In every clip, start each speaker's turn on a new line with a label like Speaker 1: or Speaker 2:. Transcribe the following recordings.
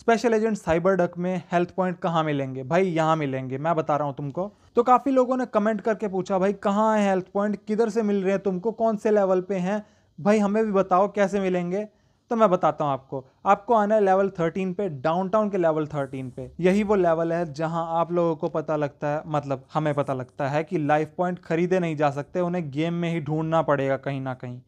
Speaker 1: special agent cyber duck में health point कहाँ मिलेंगे भाई यहाँ मिलेंगे मैं बता रहा हूँ तुमको तो काफ़ी लोगों ने कमेंट करके पूछा भाई कहाँ है हेल्थ पॉइंट किधर से मिल रहे हैं तुमको कौन से लेवल पे हैं भाई हमें भी बताओ कैसे मिलेंगे तो मैं बताता हूँ आपको आपको आना है लेवल थर्टीन पे डाउनटाउन के लेवल थर्टीन पे यही वो लेवल है जहाँ आप लोगों को पता लगता है मतलब हमें पता लगता है कि लाइफ पॉइंट खरीदे नहीं जा सकते उन्हें गेम में ही ढूंढना पड़ेगा कहीं ना कहीं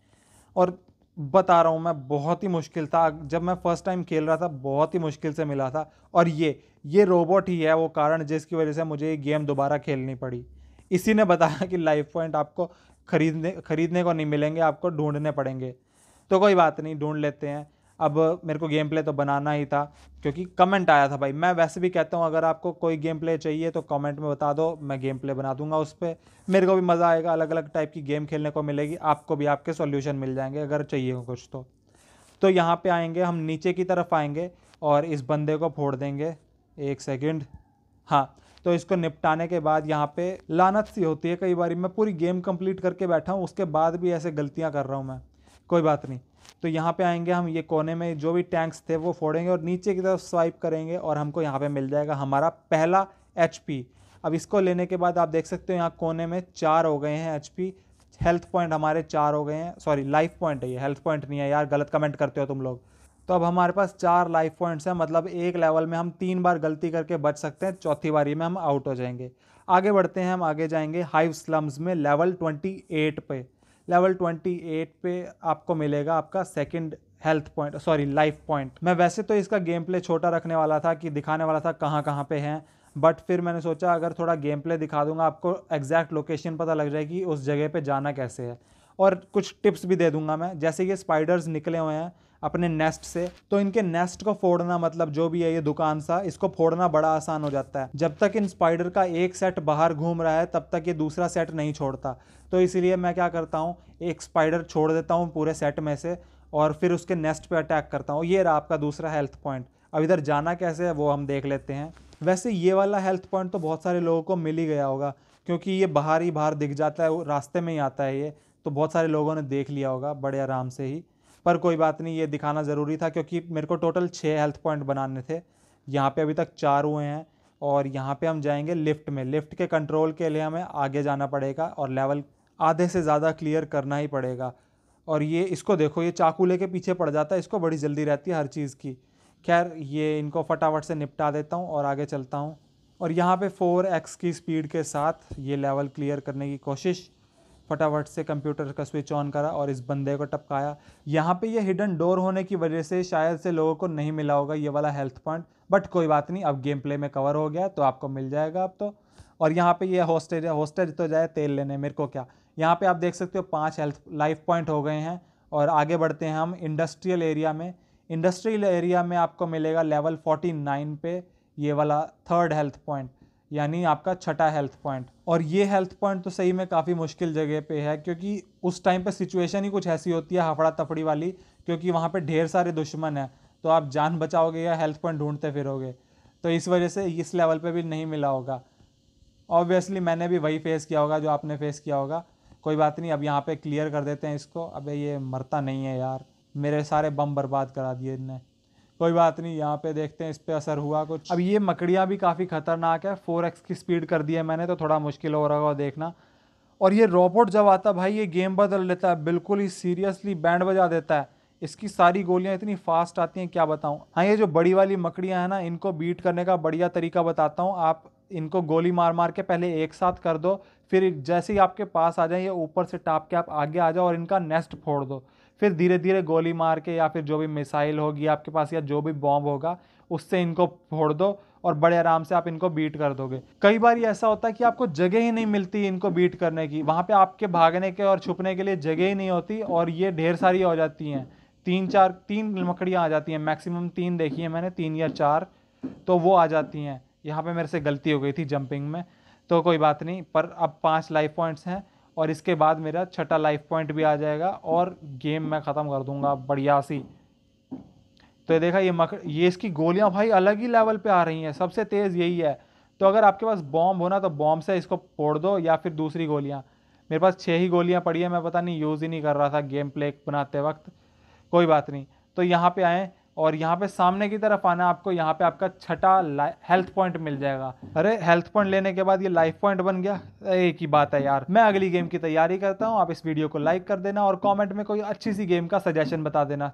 Speaker 1: और बता रहा हूँ मैं बहुत ही मुश्किल था जब मैं फर्स्ट टाइम खेल रहा था बहुत ही मुश्किल से मिला था और ये ये रोबोट ही है वो कारण जिसकी वजह से मुझे ये गेम दोबारा खेलनी पड़ी इसी ने बताया कि लाइफ पॉइंट आपको खरीदने खरीदने को नहीं मिलेंगे आपको ढूंढने पड़ेंगे तो कोई बात नहीं ढूंढ लेते हैं अब मेरे को गेम प्ले तो बनाना ही था क्योंकि कमेंट आया था भाई मैं वैसे भी कहता हूँ अगर आपको कोई गेम प्ले चाहिए तो कमेंट में बता दो मैं गेम प्ले बना दूंगा उस पर मेरे को भी मज़ा आएगा अलग अलग टाइप की गेम खेलने को मिलेगी आपको भी आपके सॉल्यूशन मिल जाएंगे अगर चाहिए हो कुछ तो तो यहाँ पे आएंगे हम नीचे की तरफ आएंगे और इस बंदे को फोड़ देंगे एक सेकेंड हाँ तो इसको निपटाने के बाद यहाँ पे लानत सी होती है कई बार मैं पूरी गेम कंप्लीट करके बैठा हूँ उसके बाद भी ऐसे गलतियाँ कर रहा हूँ मैं कोई बात नहीं तो यहाँ पे आएंगे हम ये कोने में जो भी टैंक्स थे वो फोड़ेंगे और नीचे की तरफ स्वाइप करेंगे और हमको यहाँ पे मिल जाएगा हमारा पहला एच अब इसको लेने के बाद आप देख सकते हो यहाँ कोने में चार हो गए हैं एच हेल्थ पॉइंट हमारे चार हो गए हैं सॉरी लाइफ पॉइंट है ये हेल्थ पॉइंट नहीं है यार गलत कमेंट करते हो तुम लोग तो अब हमारे पास चार लाइफ पॉइंट्स हैं मतलब एक लेवल में हम तीन बार गलती करके बच सकते हैं चौथी बारी में हम आउट हो जाएंगे आगे बढ़ते हैं हम आगे जाएंगे हाइव स्लम्स में लेवल एट पे लेवल ट्वेंटी एट पे आपको मिलेगा आपका second health point sorry life point मैं वैसे तो इसका गेम प्ले छोटा रखने वाला था कि दिखाने वाला था कहाँ कहाँ पे हैं बट फिर मैंने सोचा अगर थोड़ा गेम प्ले दिखा दूंगा आपको एग्जैक्ट लोकेशन पता लग जाएगी उस जगह पे जाना कैसे है और कुछ टिप्स भी दे दूंगा मैं जैसे कि स्पाइडर्स निकले हुए हैं अपने नेस्ट से तो इनके नेस्ट को फोड़ना मतलब जो भी है ये दुकान सा इसको फोड़ना बड़ा आसान हो जाता है जब तक इन स्पाइडर का एक सेट बाहर घूम रहा है तब तक ये दूसरा सेट नहीं छोड़ता तो इसलिए मैं क्या करता हूँ एक स्पाइडर छोड़ देता हूँ पूरे सेट में से और फिर उसके नेस्ट पर अटैक करता हूँ ये रहा आपका दूसरा हेल्थ पॉइंट अब इधर जाना कैसे है वो हम देख लेते हैं वैसे ये वाला हेल्थ पॉइंट तो बहुत सारे लोगों को मिल ही गया होगा क्योंकि ये बाहर ही बाहर दिख जाता है रास्ते में ही आता है ये तो बहुत सारे लोगों ने देख लिया होगा बड़े आराम से ही पर कोई बात नहीं ये दिखाना ज़रूरी था क्योंकि मेरे को टोटल छः हेल्थ पॉइंट बनाने थे यहाँ पे अभी तक चार हुए हैं और यहाँ पे हम जाएंगे लिफ्ट में लिफ्ट के कंट्रोल के लिए हमें आगे जाना पड़ेगा और लेवल आधे से ज़्यादा क्लियर करना ही पड़ेगा और ये इसको देखो ये चाकू ले पीछे पड़ जाता है इसको बड़ी जल्दी रहती है हर चीज़ की खैर ये इनको फटाफट से निपटा देता हूँ और आगे चलता हूँ और यहाँ पे फोर एक्स की स्पीड के साथ ये लेवल क्लियर करने की कोशिश फटाफट से कंप्यूटर का स्विच ऑन करा और इस बंदे को टपकाया यहाँ पे ये हिडन डोर होने की वजह से शायद से लोगों को नहीं मिला होगा ये वाला हेल्थ पॉइंट बट कोई बात नहीं अब गेम प्ले में कवर हो गया तो आपको मिल जाएगा अब तो और यहाँ पे ये होस्टेज होस्टेज तो जाए तेल लेने मेरे को क्या यहाँ पे आप देख सकते हो पाँच हेल्थ लाइफ पॉइंट हो गए हैं और आगे बढ़ते हैं हम इंडस्ट्रियल एरिया में इंडस्ट्रियल एरिया में आपको मिलेगा लेवल फोर्टी पे ये वाला थर्ड हेल्थ पॉइंट यानी आपका छठा हेल्थ पॉइंट और ये हेल्थ पॉइंट तो सही में काफ़ी मुश्किल जगह पे है क्योंकि उस टाइम पे सिचुएशन ही कुछ ऐसी होती है हफड़ा तफड़ी वाली क्योंकि वहाँ पे ढेर सारे दुश्मन हैं तो आप जान बचाओगे या हेल्थ पॉइंट ढूंढते फिरोगे तो इस वजह से इस लेवल पर भी नहीं मिला होगा ऑब्वियसली मैंने भी वही फेस किया होगा जो आपने फेस किया होगा कोई बात नहीं अब यहाँ पर क्लियर कर देते हैं इसको अब ये मरता नहीं है यार मेरे सारे बम बर्बाद करा दिए इनने कोई बात नहीं यहाँ पे देखते हैं इस पर असर हुआ कुछ अब ये मकड़ियाँ भी काफ़ी ख़तरनाक है फोर एक्स की स्पीड कर दी है मैंने तो थोड़ा मुश्किल हो रहा होगा देखना और ये रोबोट जब आता भाई ये गेम बदल लेता है बिल्कुल ही सीरियसली बैंड बजा देता है इसकी सारी गोलियां इतनी फास्ट आती हैं क्या बताऊँ हाँ ये जो बड़ी वाली मकड़ियां हैं ना इनको बीट करने का बढ़िया तरीका बताता हूँ आप इनको गोली मार मार के पहले एक साथ कर दो फिर जैसे ही आपके पास आ जाए ये ऊपर से टाप के आप आगे आ जाओ और इनका नेस्ट फोड़ दो फिर धीरे धीरे गोली मार के या फिर जो भी मिसाइल होगी आपके पास या जो भी बॉम्ब होगा उससे इनको फोड़ दो और बड़े आराम से आप इनको बीट कर दोगे कई बार ये ऐसा होता है कि आपको जगह ही नहीं मिलती इनको बीट करने की वहाँ पे आपके भागने के और छुपने के लिए जगह ही नहीं होती और ये ढेर सारी हो जाती हैं तीन चार तीन मकड़ियाँ आ जाती हैं मैक्सिमम तीन देखी है मैंने तीन या चार तो वो आ जाती हैं यहाँ पर मेरे से गलती हो गई थी जंपिंग में तो कोई बात नहीं पर अब पाँच लाइफ पॉइंट्स हैं और इसके बाद मेरा छठा लाइफ पॉइंट भी आ जाएगा और गेम मैं ख़त्म कर दूंगा बढ़िया सी तो ये देखा ये मक ये इसकी गोलियां भाई अलग ही लेवल पे आ रही हैं सबसे तेज़ यही है तो अगर आपके पास बॉम्ब हो ना तो बॉम्ब से इसको फोड़ दो या फिर दूसरी गोलियां मेरे पास छः ही गोलियां पड़ी हैं मैं पता नहीं यूज़ ही नहीं कर रहा था गेम प्ले बनाते वक्त कोई बात नहीं तो यहाँ पर आएँ और यहाँ पे सामने की तरफ आना आपको यहाँ पे आपका छठा हेल्थ पॉइंट मिल जाएगा अरे हेल्थ पॉइंट लेने के बाद ये लाइफ पॉइंट बन गया एक ही बात है यार मैं अगली गेम की तैयारी करता हूँ आप इस वीडियो को लाइक कर देना और कॉमेंट में कोई अच्छी सी गेम का सजेशन बता देना